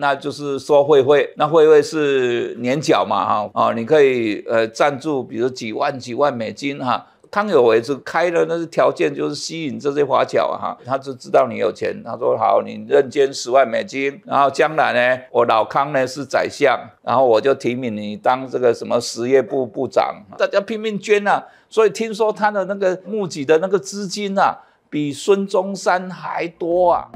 那就是说会会，那会会是年缴嘛哈哦，你可以呃赞助，比如几万几万美金哈。康有为是开的那是条件，就是吸引这些华侨哈，他就知道你有钱，他说好，你认捐十万美金，然后将来呢，我老康呢是宰相，然后我就提名你当这个什么实业部部长，大家拼命捐啊，所以听说他的那个募集的那个资金啊，比孙中山还多啊。